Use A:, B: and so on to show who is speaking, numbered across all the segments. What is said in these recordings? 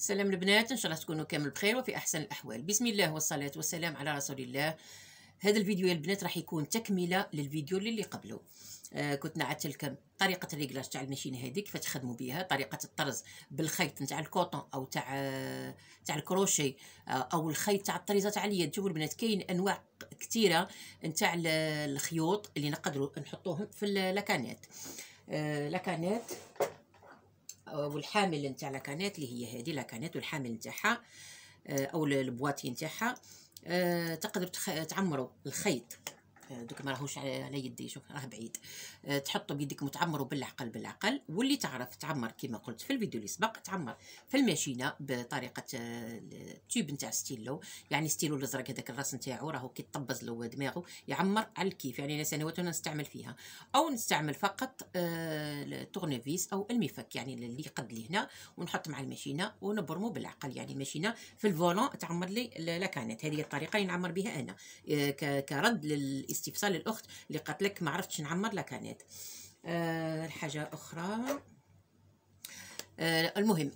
A: سلام البنات ان شاء الله تكونوا كامل بخير وفي احسن الاحوال بسم الله والصلاه والسلام على رسول الله هذا الفيديو يا البنات راح يكون تكمله للفيديو اللي, قبله آه كنت نعدت لكم طريقه الريكلاج تاع الماشين هذيك تخدموا بها طريقه الطرز بالخيط نتاع الكوطون او تاع تاع الكروشي آه، او الخيط تاع الطريزه تاع اليد شوفوا البنات كاين انواع كثيره نتاع الخيوط اللي نقدروا نحطوهم في لاكانيت آه لاكانيت والحامل نتاع لاكانيت اللي هي هذه لاكانيت والحامل نتاعها آه، او البواطي نتاعها آه، تقدر تعمروا الخيط دوك ما راهوش على يدي شوف راه بعيد أه، تحطه بيدك متعمر بالعقل بالعقل واللي تعرف تعمر كما قلت في الفيديو اللي سبق تعمر في الماشينه بطريقه أه، التيوب نتاع ستيلو يعني ستيلو الازرق هذاك الراس نتاعو راهو كي طبز له دماغه يعمر على الكيف يعني انا سنوات وانا نستعمل فيها او نستعمل فقط أه، التورنفيس او المفك يعني اللي قد لي هنا ونحط مع الماشينه ونبرمو بالعقل يعني ماشينه في الفولون تعمر لي لاكانيت كانت هذه الطريقه اللي نعمر بها انا كرد للاس استفسار للاخت اللي قالت لك ما عرفتش نعمر لا كانت أه الحاجه اخرى آه، المهم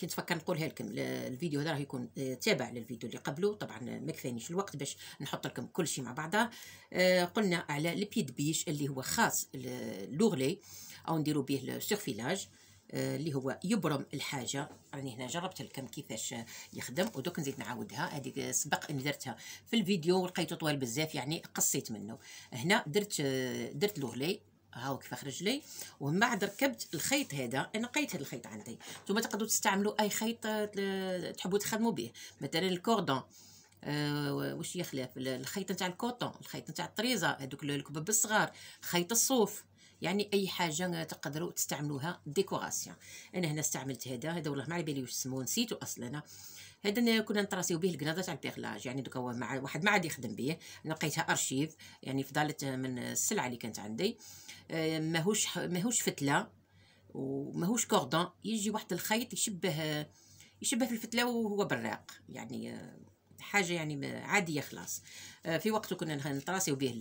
A: كنت فكر نقولها لكم الفيديو هذا راه يكون آه، تابع للفيديو اللي قبله طبعا ما كفانيش الوقت باش نحط لكم كل شيء مع بعضه آه، قلنا على البيد بيش اللي هو خاص لوغلي او نديرو به السيرفيلاج آه، اللي هو يبرم الحاجه راني يعني هنا جربت لكم كيفاش يخدم ودوك نزيد نعاودها هذيك سبق اني درتها في الفيديو ولقيته طويل بزاف يعني قصيت منه هنا درت آه، درت له لي هاو كيف خرج لي ومن بعد ركبت الخيط هذا انا قيت هذا الخيط عندي نتوما تقدروا تستعملوا اي خيط آه، تحبوا تخدموا به مثلا الكوردون أه واش يخلف الخيط نتاع الكوطون الخيط نتاع الطريزه هذوك الكباب الصغار خيط الصوف يعني اي حاجه تقدروا تستعملوها ديكوراسيون انا هنا استعملت هذا هذا والله ما على بالي واش سموه نسيتو اصلا انا هذا كنا نطراسيو به الكناضه تاع البيغلاج يعني دوكا هو مع واحد ما عاد يخدم به انا لقيتها ارشيف يعني فضلت من السلعه اللي كانت عندي آه، ماهوش ماهوش فتله وماهوش كوردون يجي واحد الخيط يشبه يشبه في الفتله وهو براق يعني آه، حاجه يعني عاديه خلاص آه، في وقته كنا نطراسيو به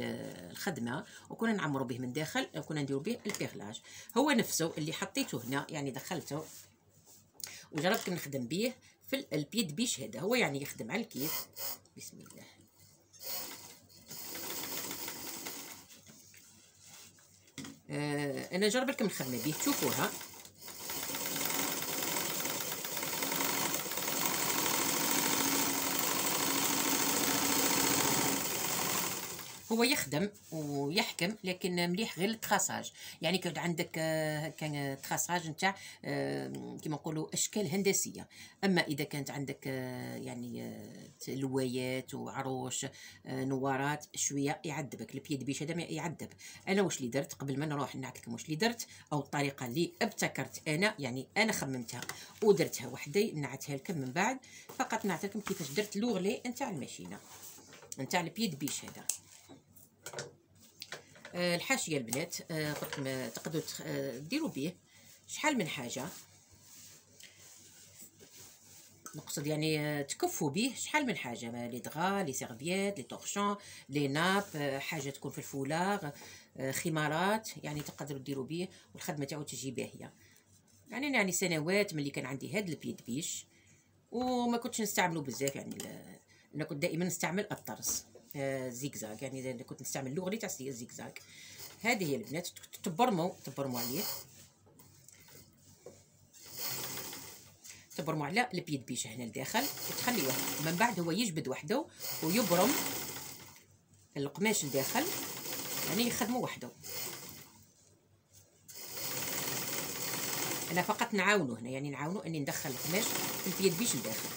A: الخدمه وكنا نعمرو به من داخل وكنا نديرو به البيغلاج هو نفسه اللي حطيته هنا يعني دخلته وجربت نخدم به في البيد بيش هذا هو يعني يخدم على الكيف بسم الله آه، انا جرب لكم الخدمه به تشوفوها هو يخدم ويحكم لكن مليح غير التراساج يعني كي عندك آه، كان تراساج نتاع آه، كيما نقولوا اشكال هندسيه اما اذا كانت عندك آه، يعني لوايات وعروش نوارات شويه يعذبك البيد بيش هذا يعذب انا واش اللي درت قبل ما نروح نعطيك لكم واش اللي درت او الطريقه اللي ابتكرت انا يعني انا خممتها ودرتها وحدي نعتها لكم من بعد فقط نعطيكم كيفاش درت لوغلي نتاع الماشينه نتاع البيد بيش هذا آه، الحاشيه البنات آه، آه، تقدروا ديروا به شحال من حاجه نقصد يعني تكفوا به شحال من حاجه لي دغا لي سيرفيات لي طورشون لي ناب حاجه تكون في الفولاغ خمارات يعني تقدروا ديروا به والخدمه تاعو تجي باهيه يعني يعني سنوات ملي كان عندي هاد البيد بيش وما كنتش نستعملو بزاف يعني انا كنت دائما نستعمل الطرز زيكزاك يعني كنت نستعمل لوغري تاع زيكزاك هذه هي البنات تبرموا تبرموا عليه تبرموا على البيد بيش هنا لداخل وتخليوه من بعد هو يجبد وحده ويبرم القماش لداخل يعني يخدموا وحده انا فقط نعاونو هنا يعني نعاونو اني ندخل القماش في البيد بيش لداخل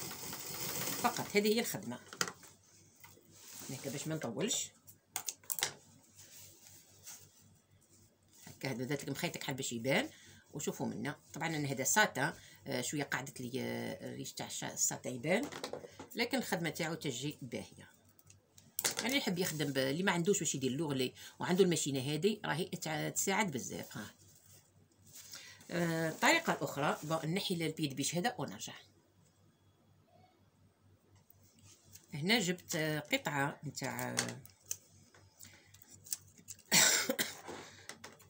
A: فقط هذه هي الخدمه هكا باش ما نطولش هكا هذا درت لك مخيطك حل باش يبان وشوفوا منا طبعا انا هذا ساتا آه شويه قعدت لي الريش آه، تاع الساتا يبان لكن الخدمه تاعو تجي باهيه يعني يحب يخدم اللي ما عندوش واش يدير لوغلي وعنده الماشينه هذه راهي تساعد بزاف ها الطريقه آه الاخرى نحي البيد بيش هذا ونرجع هنا جبت قطعه نتاع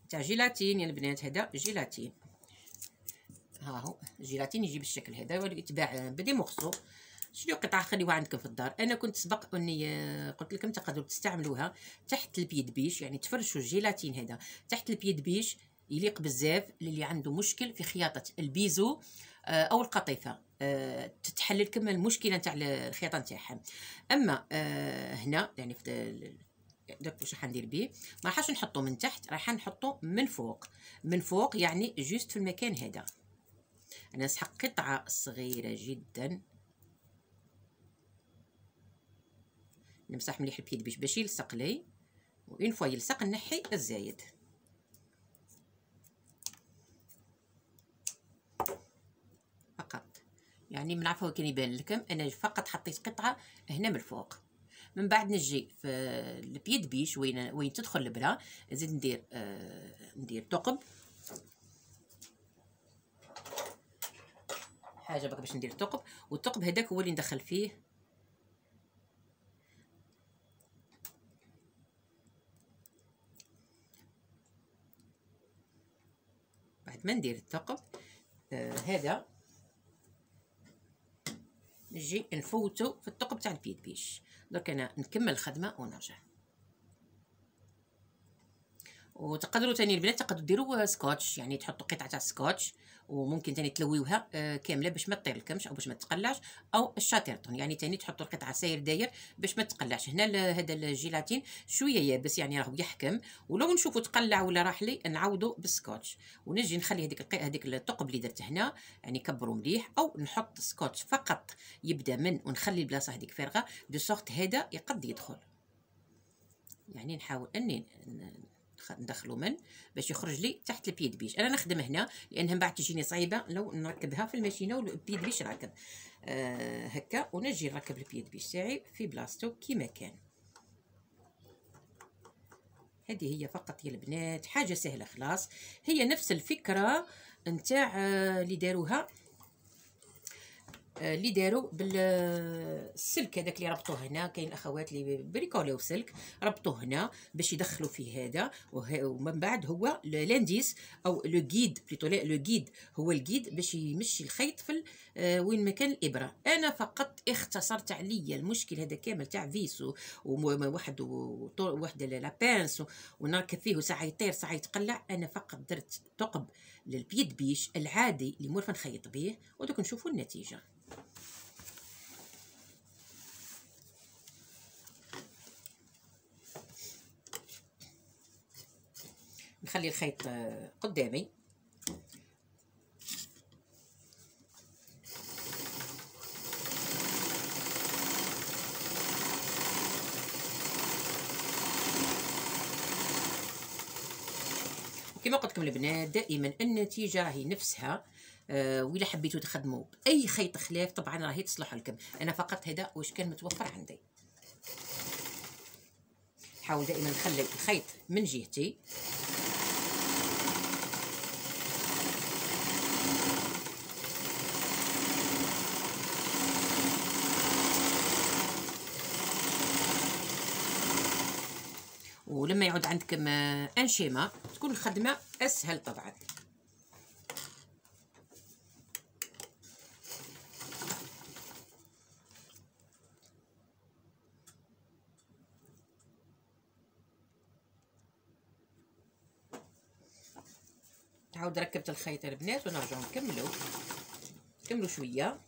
A: تاع جيلاتين يا البنات هذا جيلاتين ها هو جيلاتين يجي بالشكل هذا ويتباع بدي مخصو شنو قطعه خليوها عندكم في الدار انا كنت سبق اني قلت لكم تقدروا تستعملوها تحت البيد بيش يعني تفرشوا الجيلاتين هذا تحت البيد بيش يليق بزاف للي عنده مشكل في خياطه البيزو آه، او القطيفه آه، تتحلل كما المشكله نتاع الخياطه نتاعها اما آه، هنا يعني في درت واش راح ندير بيه ما راحش نحطو من تحت راح نحطو من فوق من فوق يعني جوست في المكان هذا انا نسحق قطعه صغيره جدا نمسح مليح البيد باش باش يلصق لي وإن فوا يلصق نحي الزايد يعني من عفوا كان يبان لكم انا فقط حطيت قطعه هنا من الفوق من بعد نجي في البيد بيش وين وين تدخل البلا زيد ندير آه ندير ثقب حاجه بقى باش ندير ثقب والثقب هذاك هو اللي ندخل فيه بعد ما ندير الثقب آه هذا نجي نفوتو في الثقب تاع البيد بيش درك انا نكمل الخدمه ونرجع وتقدروا تاني البنات تقدروا ديروا سكوتش يعني تحطوا قطعه تاع سكوتش وممكن ثاني تلويوها آه، كامله باش ما تطير الكمش او باش ما تقلعش او الشاتيرتون يعني ثاني تحطوا القطعه ساير داير باش ما تقلعش هنا هذا الجيلاتين شويه يابس يعني راهو يحكم ولو نشوفوا تقلع ولا راح لي نعوضوا بالسكوتش ونجي نخلي هذيك هذيك الثقب اللي درت هنا يعني كبروا مليح او نحط سكوتش فقط يبدا من ونخلي البلاصه هذيك فارغه دو سورت هذا يقد يدخل يعني نحاول اني ندخلو من باش يخرج لي تحت البيد بيش انا نخدم هنا لانها من بعد تجيني صعيبه لو نركبها في الماشينه والبيد بيش راكب آه هكا ونجي نركب البيد بيش تاعي في بلاصتو كيما كان هذه هي فقط يا البنات حاجه سهله خلاص هي نفس الفكره نتاع آه، اللي داروها اللي داروا بالسلك هذاك اللي ربطوه هنا كاين الاخوات اللي بريكوليو سلك ربطوه هنا باش يدخلوا فيه هذا ومن بعد هو لانديس او لو جيد بلوتو لو جيد هو الجيد باش يمشي الخيط في آه، وين مكان الابره انا فقط اختصرت عليا المشكل هذا كامل تاع فيس وواحد واحد لابانس ونركب فيه وساعه يطير ساعه يتقلع انا فقط درت ثقب للبيت بيش العادي اللي مور نخيط به ودوك نشوفوا النتيجه نخلي الخيط آه، قدامي كما قلت لكم البنات دائما النتيجه هي نفسها أه ولا حبيتوا تخدموا باي خيط خلاف طبعا راهي تصلح لكم انا فقط هذا واش كان متوفر عندي نحاول دائما نخلي الخيط من جهتي ولما يعود عندكم انشيما تكون الخدمه اسهل طبعا عاود ركبت الخيط البنات ونرجعو نكملو نكملو شويه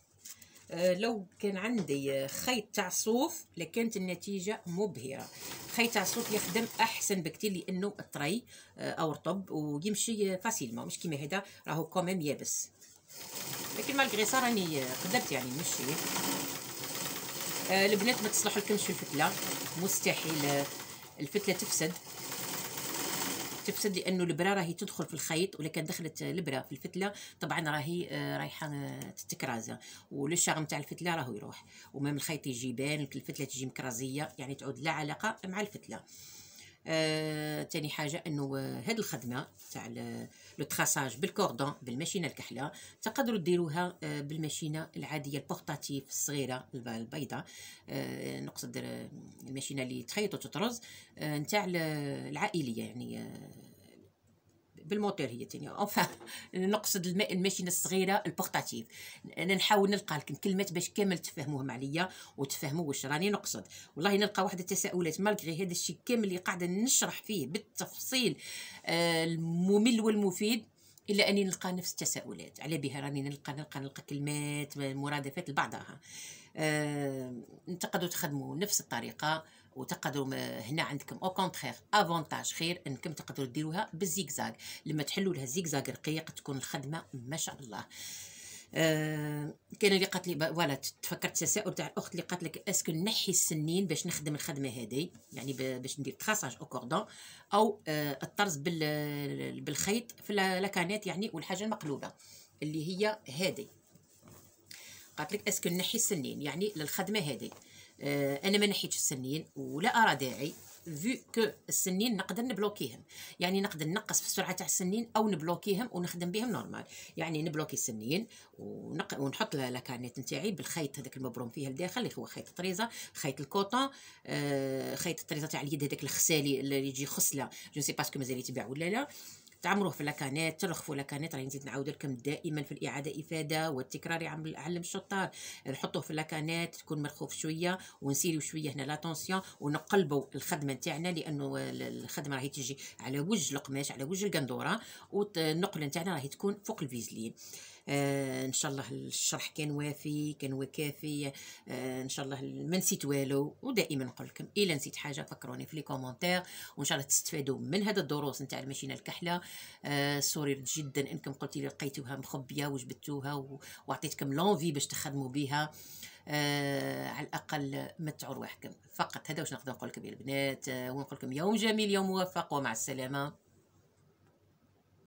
A: آه، لو كان عندي آه، خيط تاع صوف لكانت النتيجة مبهرة خيط تاع صوف يخدم أحسن بكتير لأنه طري آه، أو رطب ويمشي ما مش كيما هذا راهو كوميم يابس لكن مالغري سا راني قدرت يعني نمشي البنات ما تصلح لكمش الفتلة مستحيل الفتلة تفسد تفسد لانه البره راهي تدخل في الخيط ولكن دخلت البره في الفتله طبعا راهي آه، رايحه آه، تتكرازه والشغ نتاع الفتله راهو يروح ومام الخيط يجي بان الفتله تجي مكرازيه يعني تعود لا علاقه مع الفتله آه تاني حاجه انه آه، هاد الخدمه تاع لو تراساج بالكوردون بالماشينه الكحله تقدروا ديروها آه بالماشينه العاديه البورتاتيف الصغيره البيضاء آه نقصد آه، الماشينه اللي تخيط وتطرز آه نتاع العائليه يعني آه بالموتور هي تاني اونفا نقصد الماشينه الصغيره البورتاتيف انا نحاول نلقى لكم كلمات باش كامل تفهموهم عليا وتفهموا واش راني نقصد والله نلقى واحد التساؤلات مالغري هذا الشيء كامل اللي قاعده نشرح فيه بالتفصيل آه، الممل والمفيد الا اني نلقى نفس التساؤلات على بها راني نلقى نلقى نلقى كلمات مرادفات لبعضها أه تقدروا تخدموا نفس الطريقه وتقدروا هنا عندكم او كونتخيغ افونتاج خير انكم تقدروا ديروها بالزيكزاك لما تحلوا لها زيكزاك رقيق تكون الخدمه ما شاء الله آه، كان اللي قالت لي فوالا تفكرت تساؤل تاع الاخت اللي قالت لك اسكو نحي السنين باش نخدم الخدمه هذه يعني باش ندير تراساج او كوردون آه، او الطرز بالخيط في لاكانيت يعني والحاجه المقلوبه اللي هي هذه قالت لك اسكو نحي السنين يعني للخدمه هذه آه، انا ما نحيتش السنين ولا ارى داعي فيو كو السنين نقدر نبلوكيهم يعني نقدر نقص في السرعه تاع السنين او نبلوكيهم ونخدم بهم نورمال يعني نبلوكي السنين ونق... ونحط لاكانيت نتاعي بالخيط هذاك المبروم فيه الداخل اللي هو خيط الطريزه خيط الكوطون آه خيط الطريزه تاع اليد هذاك الخسالي اللي يجي خسله جو سي باسكو مازال يتباع ولا لا تعمروه في لاكانات ترخفوا لاكانات راني نزيد نعاود لكم دائما في الاعاده افاده والتكرار يعلم علم الشطار نحطوه في لاكانات تكون مرخوف شويه ونسيريو شويه هنا لاتونسيون ونقلبوا الخدمه نتاعنا لانه الخدمه راهي تجي على وجه القماش على وجه القندوره والنقله نتاعنا راهي تكون فوق الفيزلين آه، ان شاء الله الشرح كان وافي كان وكافي آه، ان شاء الله ما نسيت والو ودائما نقول لكم الا نسيت حاجه فكروني في لي كومونتير وان شاء الله تستفادوا من هذا الدروس نتاع الماشينه الكحله آه، سوري جدا انكم قلتي لي لقيتوها مخبيه وجبدتوها وعطيتكم لونفي باش تخدموا بها آه على الاقل متعوا رواحكم فقط هذا واش نقدر نقول لكم يا البنات آه ونقول لكم يوم جميل يوم موفق ومع السلامه